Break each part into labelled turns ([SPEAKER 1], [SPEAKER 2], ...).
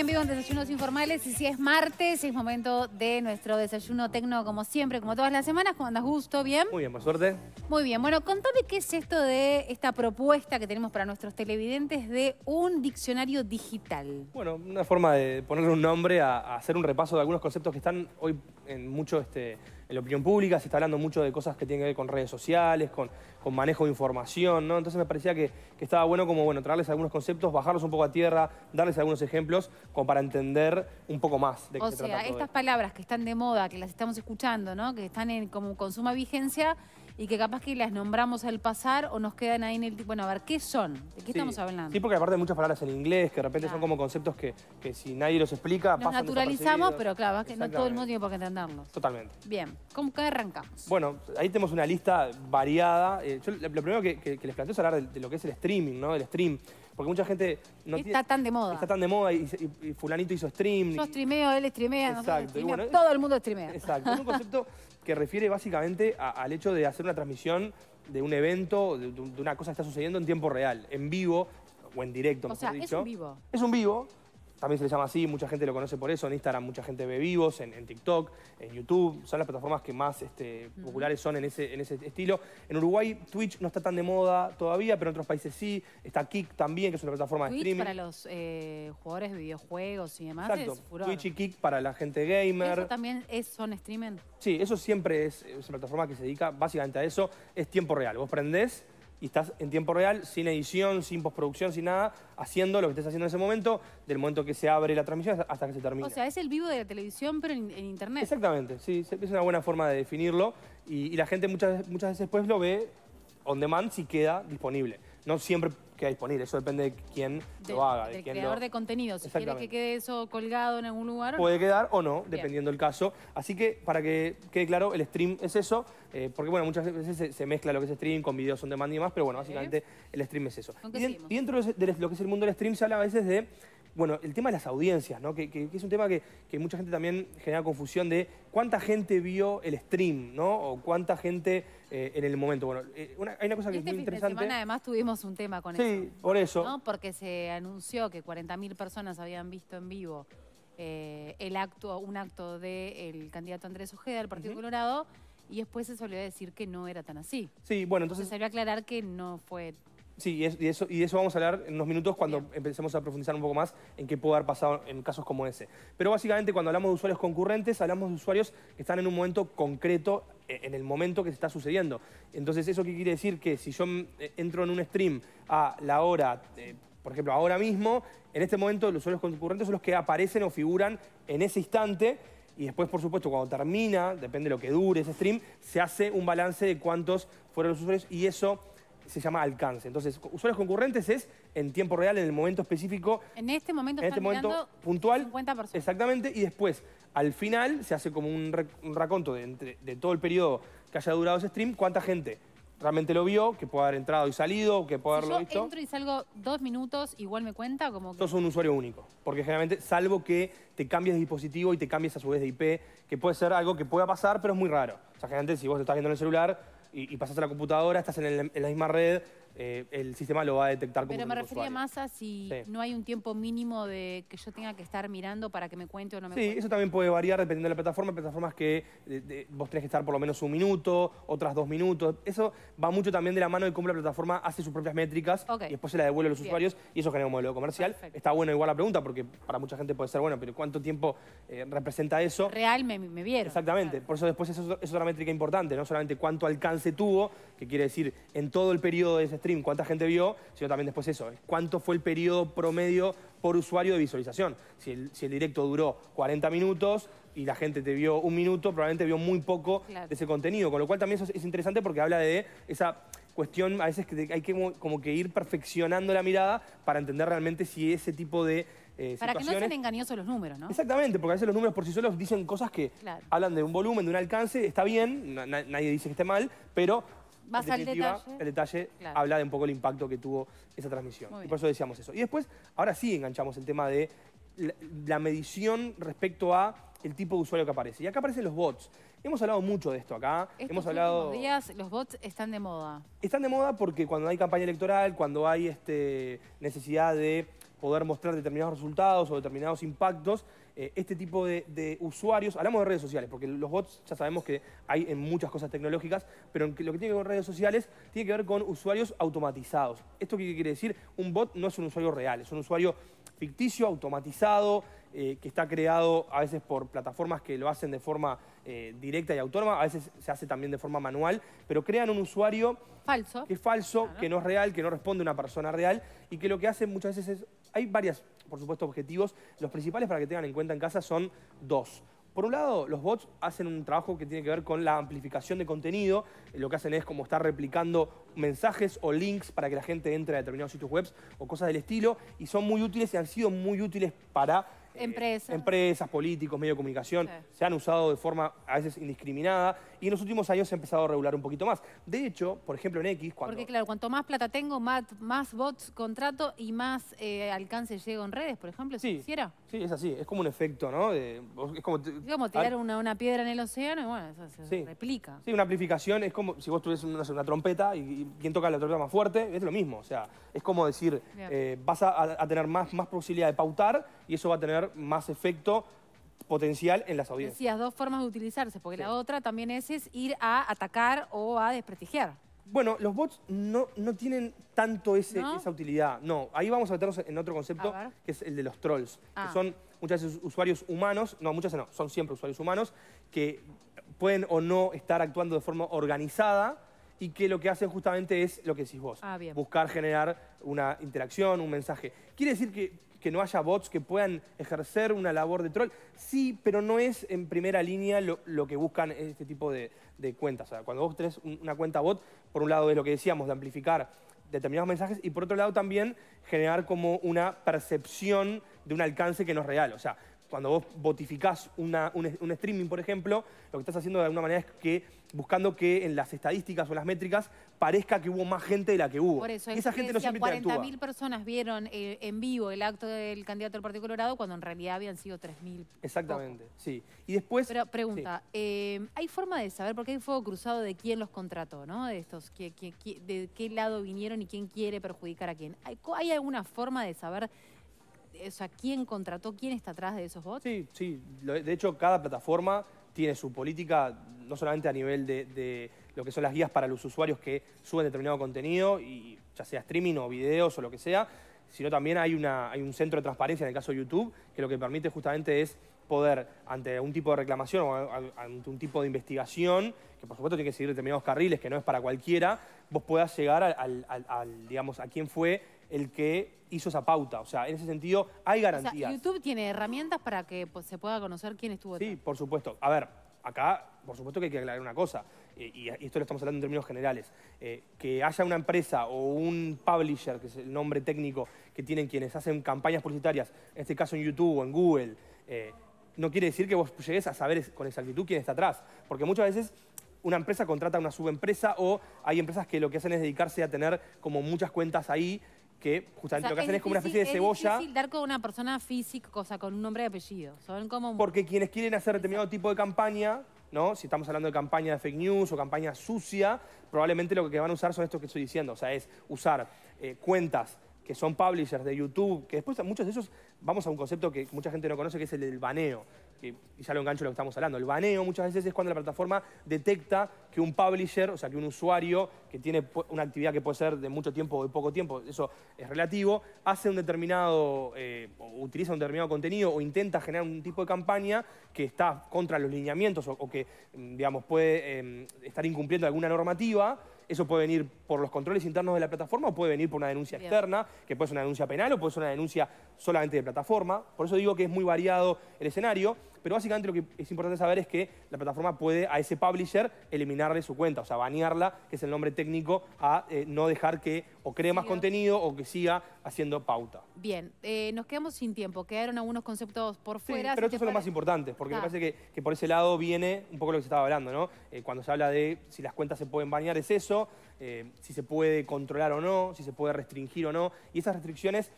[SPEAKER 1] Bien vivo en Desayunos Informales y si es martes, es momento de nuestro desayuno tecno como siempre, como todas las semanas. ¿Cómo andas, Gusto? ¿Bien? Muy bien, más suerte. Muy bien. Bueno, contame qué es esto de esta propuesta que tenemos para nuestros televidentes de un diccionario digital.
[SPEAKER 2] Bueno, una forma de ponerle un nombre a, hacer un repaso de algunos conceptos que están hoy en mucho este en la opinión pública, se está hablando mucho de cosas que tienen que ver con redes sociales, con, con manejo de información, ¿no? Entonces me parecía que, estaba bueno como, bueno, traerles algunos conceptos, bajarlos un poco a tierra, darles algunos ejemplos, como para entender un poco más de qué se O sea, estas
[SPEAKER 1] palabras que están de moda, que las estamos escuchando, ¿no? Que están en como suma vigencia, y que capaz que las nombramos al pasar o nos quedan ahí en el... Bueno, a ver, ¿qué son? ¿De qué estamos hablando? Sí,
[SPEAKER 2] porque aparte hay muchas palabras en inglés que de repente son como conceptos que, si nadie los explica... Nos naturalizamos, pero
[SPEAKER 1] claro, que no todo el mundo tiene por entenderlos. Totalmente. Bien, ¿cómo que arrancamos?
[SPEAKER 2] Bueno, ahí tenemos una lista variada. Eh, yo lo primero que, les planteo es hablar de, lo que es el streaming, ¿no? El stream. Porque mucha gente no está
[SPEAKER 1] tan de moda. Está
[SPEAKER 2] tan de moda y, fulanito hizo stream. Yo
[SPEAKER 1] streameo, él streamea, Exacto. todo el mundo streamea. Exacto. Es un concepto
[SPEAKER 2] que refiere básicamente al hecho de hacer una transmisión de un evento, de, una cosa que está sucediendo en tiempo real, en vivo o en directo, o mejor sea, dicho. es un vivo. Es un vivo, también se le llama así, mucha gente lo conoce por eso, en Instagram mucha gente ve vivos, en, TikTok, en YouTube, son las plataformas que más este, populares son en ese, en ese estilo. En Uruguay Twitch no está tan de moda todavía, pero en otros países sí, está Kik también, que es una plataforma de streaming. para
[SPEAKER 1] los eh, jugadores de videojuegos y demás Exacto. Twitch
[SPEAKER 2] y Kik para la gente gamer. ¿Eso
[SPEAKER 1] también es, son streaming?
[SPEAKER 2] Sí, eso siempre es una plataforma que se dedica básicamente a eso, es tiempo real, vos prendés y estás en tiempo real, sin edición, sin postproducción, sin nada, haciendo lo que estés haciendo en ese momento, del momento que se abre la transmisión hasta que se termina. O
[SPEAKER 1] sea, es el vivo de la televisión, pero en, internet.
[SPEAKER 2] Exactamente, sí, es una buena forma de definirlo. Y, la gente muchas, muchas veces después lo ve on demand si queda disponible. No siempre queda disponible. Eso depende de quién lo haga. Del de creador de
[SPEAKER 1] contenido. Si quiere que quede eso colgado en algún lugar. Puede quedar
[SPEAKER 2] o no, dependiendo del caso. Así que, para que quede claro, el stream es eso. Eh, porque, bueno, muchas veces se, mezcla lo que es stream con videos on demand y demás, pero bueno, básicamente el stream es eso. dentro de lo que es el mundo del stream se habla a veces de bueno, el tema de las audiencias, ¿no? que, es un tema que, mucha gente también genera confusión de cuánta gente vio el stream, ¿no? o cuánta gente eh, en el momento. Bueno, eh, hay una cosa que este es muy interesante. Esta semana además
[SPEAKER 1] tuvimos un tema con el eso. Sí, por eso. Porque se anunció que 40.000 personas habían visto en vivo eh, el acto, un acto del candidato Andrés Ojeda del Partido Colorado y después se salió decir que no era tan así. Sí, bueno, entonces... Se salió a aclarar que no fue
[SPEAKER 2] Sí, y, de eso, y eso vamos a hablar en unos minutos cuando empecemos a profundizar un poco más en qué puede haber pasado en casos como ese. Pero básicamente cuando hablamos de usuarios concurrentes, hablamos de usuarios que están en un momento concreto, eh, en el momento que se está sucediendo. Entonces, ¿eso qué quiere decir? Que si yo mm, eh, entro en un stream a la hora... Eh, por ejemplo, ahora mismo, en este momento, los usuarios concurrentes son los que aparecen o figuran en ese instante. Y después, por supuesto, cuando termina, depende de lo que dure ese stream, se hace un balance de cuántos fueron los usuarios y eso se llama alcance. Entonces, usuarios concurrentes es en tiempo real, en el momento específico.
[SPEAKER 1] En este momento, en este
[SPEAKER 2] puntual. 50 Exactamente, y después, al final, se hace como un, raconto de, todo el periodo que haya durado ese stream, cuánta gente realmente lo vio, que puede haber entrado y salido, que puede si yo entro
[SPEAKER 1] y salgo dos minutos, igual me cuenta como que... Sos
[SPEAKER 2] un usuario único, porque generalmente, salvo que te cambies de dispositivo y te cambies a su vez de IP, que puede ser algo que pueda pasar, pero es muy raro. O sea, generalmente, si vos te estás viendo en el celular y, pasas a la computadora, estás en la misma red, eh, el sistema lo va a detectar como Pero me refería
[SPEAKER 1] más a si no hay un tiempo mínimo de que yo tenga que estar mirando para que me cuente o no me sí, Sí, eso
[SPEAKER 2] también puede variar dependiendo de la plataforma. Plataformas que vos tenés que estar por lo menos un minuto, otras dos minutos. Eso va mucho también de la mano de cómo la plataforma hace sus propias métricas y después se la devuelve a los usuarios y eso genera un modelo comercial. Está bueno igual la pregunta porque para mucha gente puede ser bueno, pero ¿cuánto tiempo eh, representa eso? Real me, vieron. Exactamente. Por eso después eso es otra métrica importante, no solamente cuánto alcance tuvo, que quiere decir en todo el periodo de ese stream cuánta gente vio, sino también después eso, cuánto fue el periodo promedio por usuario de visualización. Si el, directo duró 40 minutos y la gente te vio un minuto, probablemente vio muy poco de ese contenido, con lo cual también eso es interesante porque habla de esa cuestión a veces que hay que como que ir perfeccionando la mirada para entender realmente si ese tipo de eh, Para que no sean
[SPEAKER 1] engañosos los números, ¿no?
[SPEAKER 2] Exactamente, porque a veces los números por sí solos dicen cosas que hablan de un volumen, de un alcance, está bien, nadie dice que esté mal, pero
[SPEAKER 1] el
[SPEAKER 2] detalle habla de un poco el impacto que tuvo esa transmisión. Y por eso decíamos eso. Y después, ahora sí enganchamos el tema de la, medición respecto a el tipo de usuario que aparece. Y acá aparecen los bots. Hemos hablado mucho de esto acá. Hemos hablado.
[SPEAKER 1] días los bots están de moda.
[SPEAKER 2] Están de moda porque cuando hay campaña electoral, cuando hay este, necesidad de poder mostrar determinados resultados o determinados impactos, eh, este tipo de, usuarios, hablamos de redes sociales, porque los bots ya sabemos que hay en muchas cosas tecnológicas, pero lo que tiene que ver con redes sociales tiene que ver con usuarios automatizados. ¿Esto qué quiere decir? Un bot no es un usuario real, es un usuario ficticio, automatizado, eh, que está creado a veces por plataformas que lo hacen de forma eh, directa y autónoma, a veces se hace también de forma manual, pero crean un usuario falso. que es falso, que no es real, que no responde a una persona real y que lo que hacen muchas veces es hay varias, por supuesto, objetivos. Los principales para que tengan en cuenta en casa son dos. Por un lado, los bots hacen un trabajo que tiene que ver con la amplificación de contenido. Lo que hacen es como estar replicando mensajes o links para que la gente entre a determinados sitios web o cosas del estilo. Y son muy útiles y han sido muy útiles para empresas, empresas, políticos, medios de comunicación, se han usado de forma a veces indiscriminada y en los últimos años se ha empezado a regular un poquito más. De hecho, por ejemplo, en X, cuando... Porque
[SPEAKER 1] claro, cuanto más plata tengo, más, más bots contrato y más eh, alcance llego en redes, por ejemplo, si sí, quisiera. Sí,
[SPEAKER 2] es así, es como un efecto, ¿no? es como, tirar
[SPEAKER 1] una, piedra en el océano y bueno, eso se
[SPEAKER 2] replica. Sí, una amplificación es como si vos tuvieses una, trompeta y, quien toca la trompeta más fuerte, es lo mismo, o sea, es como decir, eh, vas a, tener más, más posibilidad de pautar y eso va a tener más efecto potencial en las audiencias.
[SPEAKER 1] Decías dos formas de utilizarse, porque la otra también es, ir a atacar o a desprestigiar. Bueno, los bots no, no tienen
[SPEAKER 2] tanto esa utilidad. No, ahí vamos a meternos en otro concepto, que es el de los trolls. Que ah. son muchas veces usuarios humanos, no, muchas veces no, son siempre usuarios humanos, que pueden o no estar actuando de forma organizada, y que lo que hacen justamente es lo que decís vos. Ah, buscar generar una interacción, un mensaje. ¿Quiere decir que, no haya bots que puedan ejercer una labor de troll? Sí, pero no es en primera línea lo, que buscan este tipo de, cuentas. cuando vos tenés una cuenta bot, por un lado es lo que decíamos, de amplificar determinados mensajes y por otro lado también generar como una percepción de un alcance que no es real. O sea, cuando vos botificás un, streaming, por ejemplo, lo que estás haciendo de alguna manera es que buscando que en las estadísticas o las métricas parezca que hubo más gente de la que hubo. Por eso, esa es gente 40.000
[SPEAKER 1] personas vieron eh, en vivo el acto del candidato del Partido Colorado cuando en realidad habían sido 3.000.
[SPEAKER 2] Exactamente, sí.
[SPEAKER 1] Y después... Pero pregunta, eh, ¿hay forma de saber, porque hay fuego cruzado de quién los contrató, ¿no? De estos, de qué lado vinieron y quién quiere perjudicar a quién. hay alguna forma de saber o sea, quién contrató, quién está atrás de esos bots?
[SPEAKER 2] Sí, sí. De hecho, cada plataforma tiene su política, no solamente a nivel de, lo que son las guías para los usuarios que suben determinado contenido, y ya sea streaming o videos o lo que sea, sino también hay, un centro de transparencia, en el caso de YouTube, que lo que permite justamente es poder, ante un tipo de reclamación o ante un tipo de investigación, que por supuesto tiene que seguir determinados carriles, que no es para cualquiera, vos puedas llegar al digamos, a quién fue el que hizo esa pauta. O sea, en ese sentido hay garantías.
[SPEAKER 1] YouTube tiene herramientas para que pues, se pueda conocer quién estuvo Sí,
[SPEAKER 2] por supuesto. A ver, acá, por supuesto que hay que aclarar una cosa, y, esto lo estamos hablando en términos generales, eh, que haya una empresa o un publisher, que es el nombre técnico que tienen quienes hacen campañas publicitarias, en este caso en YouTube o en Google, eh, no quiere decir que vos llegues a saber con exactitud quién está atrás, porque muchas veces una empresa contrata a una subempresa o hay empresas que lo que hacen es dedicarse a tener como muchas cuentas ahí que justamente lo que hacen es, como una especie de cebolla. Es difícil
[SPEAKER 1] dar con una persona física, cosa con un nombre y apellido. como... Porque
[SPEAKER 2] quienes quieren hacer determinado tipo de campaña, ¿no? Si estamos hablando de campaña de fake news o campaña sucia, probablemente lo que van a usar son estos que estoy diciendo. O sea, es usar eh, cuentas que son publishers de YouTube, que después muchos de esos... vamos a un concepto que mucha gente no conoce, que es el del baneo que ya lo engancho lo que estamos hablando. El baneo muchas veces es cuando la plataforma detecta que un publisher, o sea, que un usuario que tiene una actividad que puede ser de mucho tiempo o de poco tiempo, eso es relativo, hace un determinado, eh, utiliza un determinado contenido o intenta generar un tipo de campaña que está contra los lineamientos o, que, digamos, puede em, estar incumpliendo alguna normativa. Eso puede venir por los controles internos de la plataforma o puede venir por una denuncia externa, que puede ser una denuncia penal o puede ser una denuncia solamente de plataforma. Por eso digo que es muy variado el escenario pero básicamente lo que es importante saber es que la plataforma puede a ese publisher eliminarle su cuenta, o sea, banearla, que es el nombre técnico, a eh, no dejar que o cree más contenido o que siga haciendo pauta.
[SPEAKER 1] Bien, eh, nos quedamos sin tiempo, quedaron algunos conceptos por fuera. pero estos es lo más
[SPEAKER 2] importante porque me ah. parece que, por ese lado viene un poco lo que se estaba hablando, ¿no? Eh, cuando se habla de si las cuentas se pueden banear es eso, si se puede controlar o no, si se puede restringir o no, y esas restricciones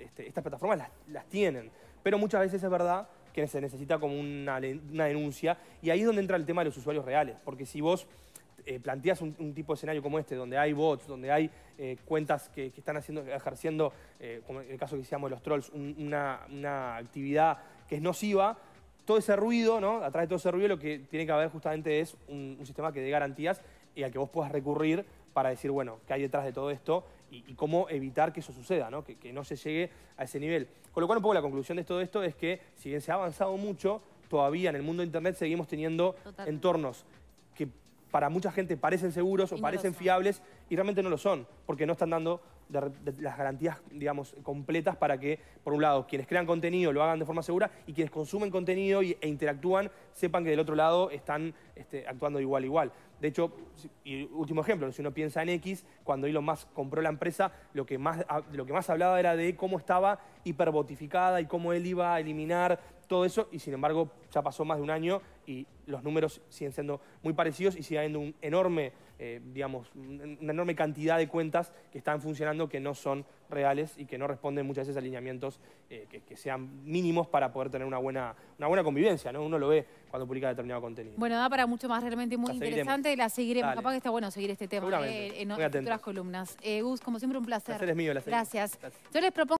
[SPEAKER 2] este, estas plataformas las tienen, pero muchas veces es verdad que se necesita como una, denuncia. Y ahí es donde entra el tema de los usuarios reales, porque si vos eh, planteas un, tipo de escenario como este, donde hay bots, donde hay eh, cuentas que, están haciendo, ejerciendo, eh, como en el caso que hicimos de los trolls, una, actividad que es nociva, todo ese ruido, ¿no? Atrás de todo ese ruido lo que tiene que haber justamente es un, un sistema que dé garantías y al que vos puedas recurrir para decir, bueno, qué hay detrás de todo esto y, cómo evitar que eso suceda, Que, no se llegue a ese nivel. Con lo cual, un poco la conclusión de todo esto es que, si bien se ha avanzado mucho, todavía en el mundo de Internet seguimos teniendo entornos que para mucha gente parecen seguros o parecen fiables y realmente no lo son, porque no están dando las garantías, digamos, completas para que, por un lado, quienes crean contenido lo hagan de forma segura y quienes consumen contenido e interactúan sepan que del otro lado están este, actuando igual igual. De hecho, y último ejemplo, si uno piensa en X, cuando Elon Musk compró la empresa, lo que más, ah, lo que más hablaba era de cómo estaba hiperbotificada y cómo él iba a eliminar todo eso, y sin embargo ya pasó más de un año y los números siguen siendo muy parecidos y sigue habiendo un enorme eh, digamos, una enorme cantidad de cuentas que están funcionando que no son reales y que no responden muchas veces a alineamientos eh, que, sean mínimos para poder tener una buena, una buena convivencia, ¿no? Uno lo ve cuando publica determinado contenido.
[SPEAKER 1] Bueno, da para mucho más, realmente muy interesante. La seguiremos. Capaz que está bueno seguir este tema eh, en, otras columnas. Gus, como siempre, un placer. Gracias. Gracias. Yo les propongo